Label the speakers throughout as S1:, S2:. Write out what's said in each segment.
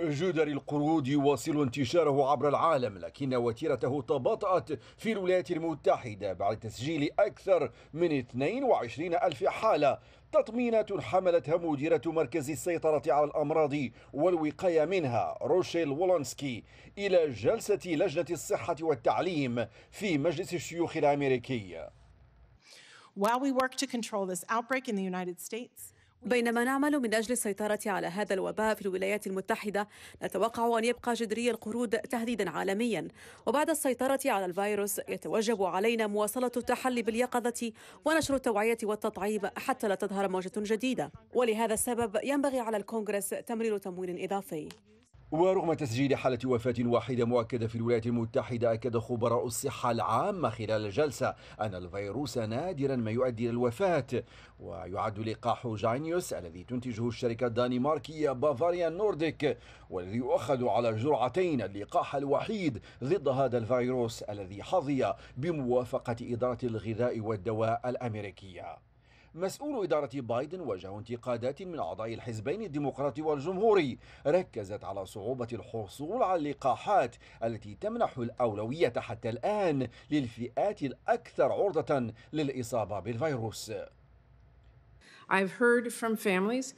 S1: جدر القرود يواصل انتشاره عبر العالم لكن وتيرته تباطأت في الولايات المتحدة بعد تسجيل أكثر من 22 ألف حالة تطمينات حملتها مديرة مركز السيطرة على الأمراض والوقاية منها روشيل وولنسكي إلى جلسة لجنة الصحة والتعليم في مجلس الشيوخ الأمريكي While
S2: we work to control this outbreak in the United States, بينما نعمل من أجل السيطرة على هذا الوباء في الولايات المتحدة نتوقع أن يبقى جدري القرود تهديدا عالميا وبعد السيطرة على الفيروس يتوجب علينا مواصلة التحلي باليقظة ونشر التوعية والتطعيم حتى لا تظهر موجة جديدة ولهذا السبب ينبغي على الكونغرس تمرير تمويل إضافي
S1: ورغم تسجيل حالة وفاة واحدة مؤكدة في الولايات المتحدة أكد خبراء الصحة العامة خلال الجلسة أن الفيروس نادرا ما يؤدي إلى الوفاة ويعد لقاح جاينيوس الذي تنتجه الشركة الدنماركية بافاريا نورديك والذي يؤخذ على جرعتين اللقاح الوحيد ضد هذا الفيروس الذي حظي بموافقة إدارة الغذاء والدواء الأمريكية مسؤول إدارة بايدن واجهوا انتقادات من أعضاء الحزبين الديمقراطي والجمهوري ركزت على صعوبة الحصول على اللقاحات التي تمنح الأولوية حتى الآن للفئات الأكثر عرضة للإصابة بالفيروس.
S2: I've heard from families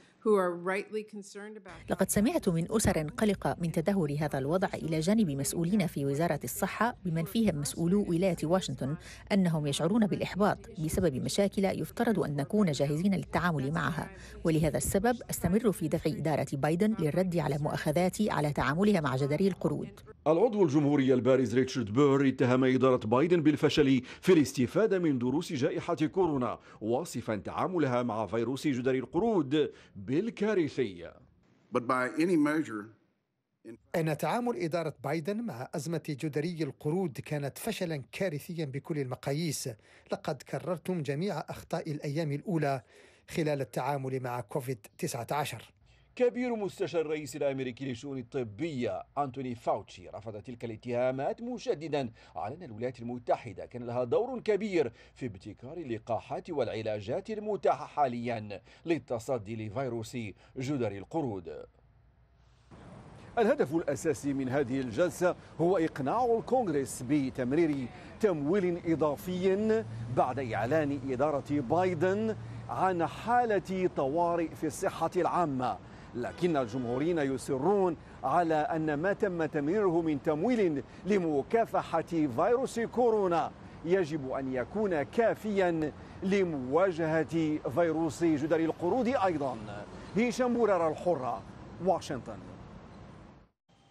S3: لقد سمعت من أسر قلقة من تدهور هذا الوضع إلى جانب مسؤولين في وزارة الصحة بمن فيهم مسؤولو ولاية واشنطن أنهم يشعرون بالإحباط بسبب مشاكل يفترض أن نكون جاهزين للتعامل معها ولهذا السبب أستمر في دفع إدارة بايدن للرد على مؤاخذاتي على تعاملها مع جدري القرود
S1: العضو الجمهوري البارز ريتشارد بير اتهم إدارة بايدن بالفشل في الاستفادة من دروس جائحة كورونا واصفا تعاملها مع فيروس جدري القرود ب الكارثية
S3: أن تعامل إدارة بايدن مع أزمة جدري القرود كانت فشلا كارثيا بكل المقاييس لقد كررتم جميع أخطاء الأيام الأولى خلال التعامل مع كوفيد-19
S1: كبير مستشار الرئيس الامريكي للشؤون الطبيه انتوني فاوتشي رفض تلك الاتهامات مشددا على ان الولايات المتحده كان لها دور كبير في ابتكار اللقاحات والعلاجات المتاحه حاليا للتصدي لفيروس جدر القرود الهدف الأساسي من هذه الجلسة هو إقناع الكونغرس بتمرير تمويل إضافي بعد إعلان إدارة بايدن عن حالة طوارئ في الصحة العامة لكن الجمهوريين يصرون على أن ما تم تمريره من تمويل لمكافحة فيروس كورونا يجب أن يكون كافيا لمواجهة فيروس جدري القرود أيضا هشام بورار الحرة واشنطن